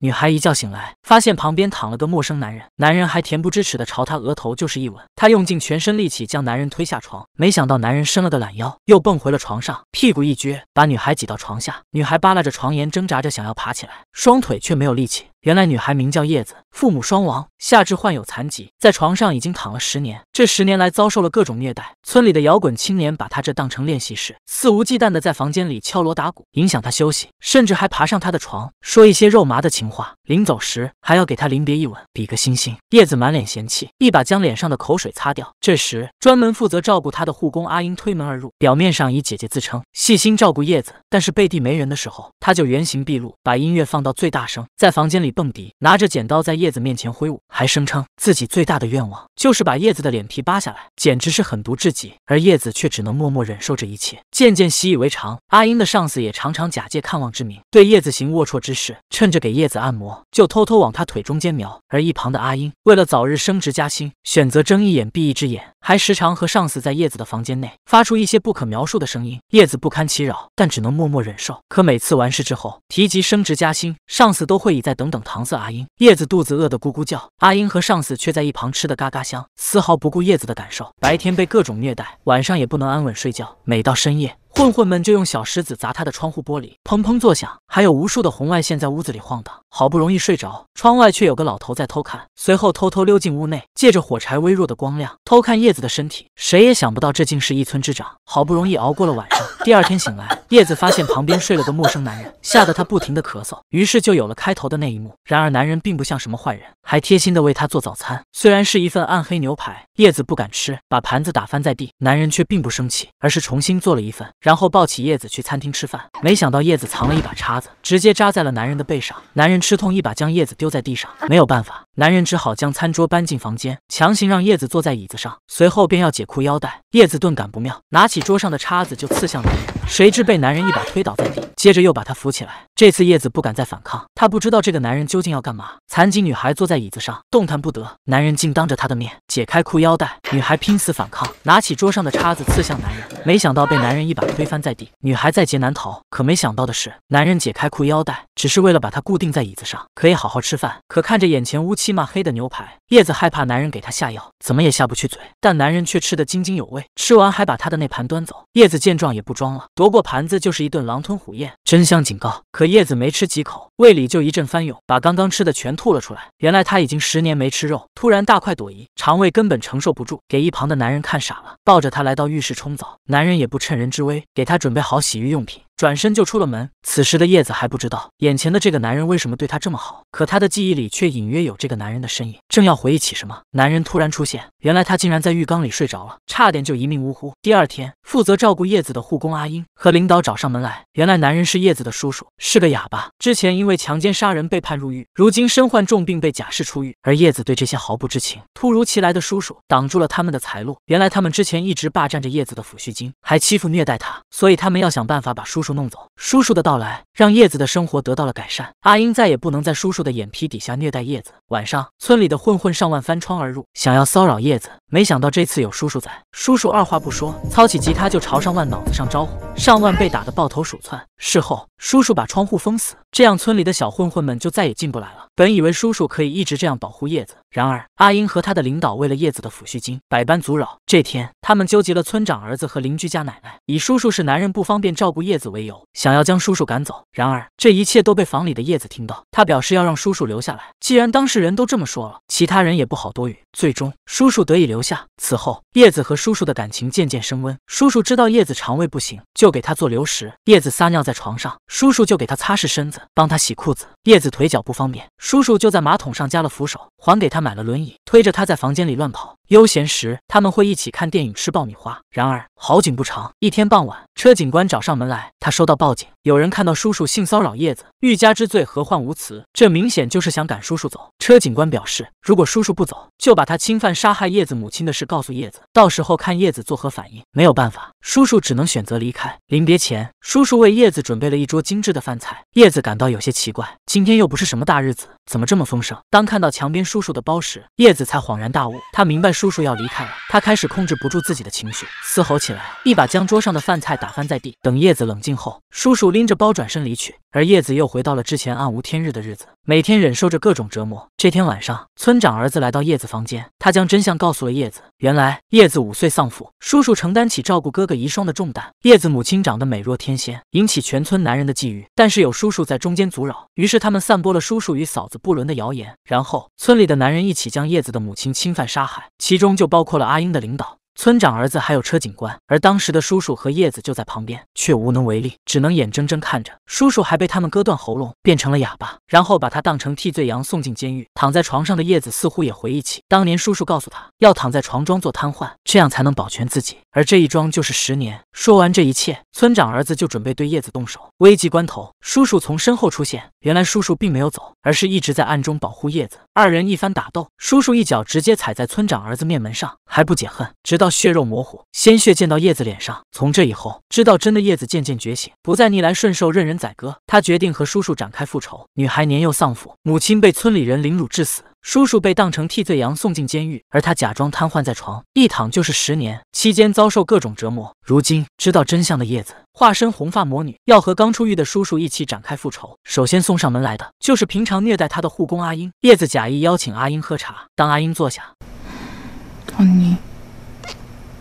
女孩一觉醒来，发现旁边躺了个陌生男人，男人还恬不知耻地朝她额头就是一吻。她用尽全身力气将男人推下床，没想到男人伸了个懒腰，又蹦回了床上，屁股一撅，把女孩挤到床下。女孩扒拉着床沿，挣扎着想要爬起来，双腿却没有力气。原来女孩名叫叶子，父母双亡，下肢患有残疾，在床上已经躺了十年。这十年来，遭受了各种虐待。村里的摇滚青年把她这当成练习室，肆无忌惮的在房间里敲锣打鼓，影响她休息，甚至还爬上她的床，说一些肉麻的情话。临走时还要给他临别一吻，比个心心。叶子满脸嫌弃，一把将脸上的口水擦掉。这时，专门负责照顾她的护工阿英推门而入，表面上以姐姐自称，细心照顾叶子，但是背地没人的时候，他就原形毕露，把音乐放到最大声，在房间里蹦迪，拿着剪刀在叶子面前挥舞，还声称自己最大的愿望就是把叶子的脸皮扒下来，简直是狠毒至极。而叶子却只能默默忍受这一切，渐渐习以为常。阿英的上司也常常假借看望之名，对叶子行龌龊之事，趁着给叶子按摩。就偷偷往他腿中间瞄，而一旁的阿英为了早日升职加薪，选择睁一眼闭一只眼，还时常和上司在叶子的房间内发出一些不可描述的声音。叶子不堪其扰，但只能默默忍受。可每次完事之后提及升职加薪，上司都会以在等等搪塞阿英。叶子肚子饿得咕咕叫，阿英和上司却在一旁吃得嘎嘎香，丝毫不顾叶子的感受。白天被各种虐待，晚上也不能安稳睡觉。每到深夜，混混们就用小石子砸他的窗户玻璃，砰砰作响，还有无数的红外线在屋子里晃荡。好不容易睡着，窗外却有个老头在偷看，随后偷偷溜进屋内，借着火柴微弱的光亮偷看叶子的身体。谁也想不到，这竟是一村之长。好不容易熬过了晚上，第二天醒来，叶子发现旁边睡了个陌生男人，吓得他不停的咳嗽，于是就有了开头的那一幕。然而男人并不像什么坏人，还贴心的为他做早餐，虽然是一份暗黑牛排，叶子不敢吃，把盘子打翻在地，男人却并不生气，而是重新做了一份，然后抱起叶子去餐厅吃饭。没想到叶子藏了一把叉子，直接扎在了男人的背上，男人。吃痛一把将叶子丢在地上，没有办法，男人只好将餐桌搬进房间，强行让叶子坐在椅子上，随后便要解裤腰带。叶子顿感不妙，拿起桌上的叉子就刺向男人，谁知被男人一把推倒在地，接着又把他扶起来。这次叶子不敢再反抗，他不知道这个男人究竟要干嘛。残疾女孩坐在椅子上动弹不得，男人竟当着她的面解开裤腰带。女孩拼死反抗，拿起桌上的叉子刺向男人，没想到被男人一把推翻在地，女孩在劫难逃。可没想到的是，男人解开裤腰带只是为了把她固定在椅。子上可以好好吃饭，可看着眼前乌漆抹黑的牛排，叶子害怕男人给她下药，怎么也下不去嘴。但男人却吃得津津有味，吃完还把他的那盘端走。叶子见状也不装了，夺过盘子就是一顿狼吞虎咽。真香警告，可叶子没吃几口，胃里就一阵翻涌，把刚刚吃的全吐了出来。原来他已经十年没吃肉，突然大快朵颐，肠胃根本承受不住，给一旁的男人看傻了。抱着他来到浴室冲澡，男人也不趁人之危，给他准备好洗浴用品。转身就出了门。此时的叶子还不知道眼前的这个男人为什么对她这么好，可她的记忆里却隐约有这个男人的身影。正要回忆起什么，男人突然出现。原来他竟然在浴缸里睡着了，差点就一命呜呼。第二天，负责照顾叶子的护工阿英和领导找上门来。原来男人是叶子的叔叔，是个哑巴，之前因为强奸杀人被判入狱，如今身患重病被假释出狱。而叶子对这些毫不知情。突如其来的叔叔挡住了他们的财路。原来他们之前一直霸占着叶子的抚恤金，还欺负虐待他，所以他们要想办法把叔叔。叔弄走，叔叔的到来让叶子的生活得到了改善。阿英再也不能在叔叔的眼皮底下虐待叶子。晚上，村里的混混上万翻窗而入，想要骚扰叶子，没想到这次有叔叔在。叔叔二话不说，操起吉他就朝上万脑子上招呼，上万被打得抱头鼠窜。事后，叔叔把窗户封死，这样村里的小混混们就再也进不来了。本以为叔叔可以一直这样保护叶子，然而阿英和他的领导为了叶子的抚恤金，百般阻扰。这天，他们纠集了村长儿子和邻居家奶奶，以叔叔是男人不方便照顾叶子为。为由，想要将叔叔赶走，然而这一切都被房里的叶子听到。他表示要让叔叔留下来。既然当事人都这么说了，其他人也不好多语。最终，叔叔得以留下。此后，叶子和叔叔的感情渐渐升温。叔叔知道叶子肠胃不行，就给他做流食。叶子撒尿在床上，叔叔就给他擦拭身子，帮他洗裤子。叶子腿脚不方便，叔叔就在马桶上加了扶手，还给他买了轮椅，推着他在房间里乱跑。悠闲时，他们会一起看电影、吃爆米花。然而好景不长，一天傍晚，车警官找上门来。他收到报警，有人看到叔叔性骚扰叶子。欲加之罪，何患无辞？这明显就是想赶叔叔走。车警官表示，如果叔叔不走，就把他侵犯、杀害叶子母亲的事告诉叶子，到时候看叶子作何反应。没有办法，叔叔只能选择离开。临别前，叔叔为叶子准备了一桌精致的饭菜。叶子感到有些奇怪，今天又不是什么大日子，怎么这么丰盛？当看到墙边叔叔的包时，叶子才恍然大悟，他明白。叔叔要离开了，他开始控制不住自己的情绪，嘶吼起来，一把将桌上的饭菜打翻在地。等叶子冷静后，叔叔拎着包转身离去，而叶子又回到了之前暗无天日的日子，每天忍受着各种折磨。这天晚上，村长儿子来到叶子房间，他将真相告诉了叶子。原来，叶子五岁丧父，叔叔承担起照顾哥哥遗孀的重担。叶子母亲长得美若天仙，引起全村男人的觊觎，但是有叔叔在中间阻扰，于是他们散播了叔叔与嫂子不伦的谣言，然后村里的男人一起将叶子的母亲侵犯杀害。其中就包括了阿英的领导。村长儿子还有车警官，而当时的叔叔和叶子就在旁边，却无能为力，只能眼睁睁看着叔叔还被他们割断喉咙，变成了哑巴，然后把他当成替罪羊送进监狱。躺在床上的叶子似乎也回忆起当年叔叔告诉他要躺在床装作瘫痪，这样才能保全自己，而这一装就是十年。说完这一切，村长儿子就准备对叶子动手。危急关头，叔叔从身后出现，原来叔叔并没有走，而是一直在暗中保护叶子。二人一番打斗，叔叔一脚直接踩在村长儿子面门上，还不解恨，直到。血肉模糊，鲜血溅到叶子脸上。从这以后，知道真的叶子渐渐觉醒，不再逆来顺受，任人宰割。他决定和叔叔展开复仇。女孩年幼丧父，母亲被村里人凌辱致死，叔叔被当成替罪羊送进监狱，而他假装瘫痪在床，一躺就是十年，期间遭受各种折磨。如今知道真相的叶子，化身红发魔女，要和刚出狱的叔叔一起展开复仇。首先送上门来的就是平常虐待他的护工阿英。叶子假意邀请阿英喝茶，当阿英坐下，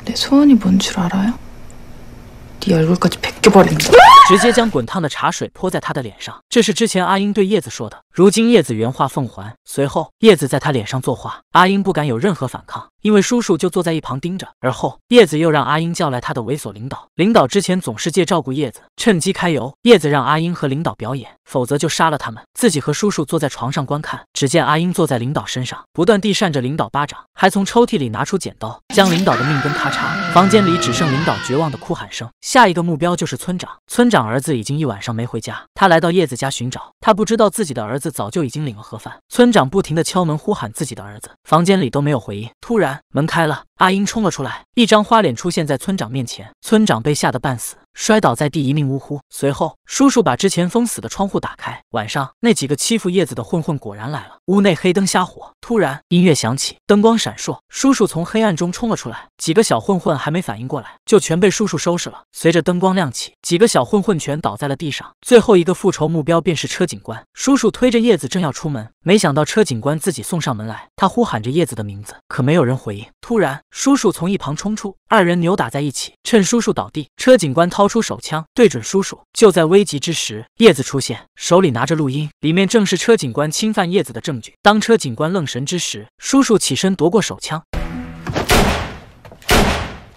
直接将滚烫的茶水泼在他的脸上，这是之前阿英对叶子说的，如今叶子原话奉还。随后，叶子在他脸上作画，阿英不敢有任何反抗。因为叔叔就坐在一旁盯着，而后叶子又让阿英叫来他的猥琐领导。领导之前总是借照顾叶子，趁机揩油。叶子让阿英和领导表演，否则就杀了他们。自己和叔叔坐在床上观看。只见阿英坐在领导身上，不断地扇着领导巴掌，还从抽屉里拿出剪刀，将领导的命根咔嚓。房间里只剩领导绝望的哭喊声。下一个目标就是村长。村长儿子已经一晚上没回家，他来到叶子家寻找，他不知道自己的儿子早就已经领了盒饭。村长不停的敲门呼喊自己的儿子，房间里都没有回应。突然。门开了。阿英冲了出来，一张花脸出现在村长面前，村长被吓得半死，摔倒在地，一命呜呼。随后，叔叔把之前封死的窗户打开。晚上，那几个欺负叶子的混混果然来了。屋内黑灯瞎火，突然音乐响起，灯光闪烁，叔叔从黑暗中冲了出来。几个小混混还没反应过来，就全被叔叔收拾了。随着灯光亮起，几个小混混全倒在了地上。最后一个复仇目标便是车警官。叔叔推着叶子正要出门，没想到车警官自己送上门来，他呼喊着叶子的名字，可没有人回应。突然。叔叔从一旁冲出，二人扭打在一起。趁叔叔倒地，车警官掏出手枪对准叔叔。就在危急之时，叶子出现，手里拿着录音，里面正是车警官侵犯叶子的证据。当车警官愣神之时，叔叔起身夺过手枪。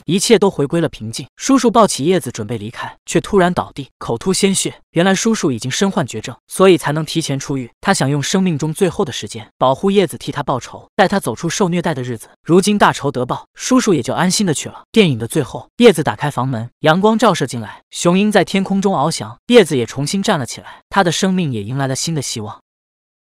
一切都回归了平静。叔叔抱起叶子，准备离开，却突然倒地，口吐鲜血。原来叔叔已经身患绝症，所以才能提前出狱。他想用生命中最后的时间保护叶子，替他报仇，带他走出受虐待的日子。如今大仇得报，叔叔也就安心的去了。电影的最后，叶子打开房门，阳光照射进来，雄鹰在天空中翱翔，叶子也重新站了起来，他的生命也迎来了新的希望。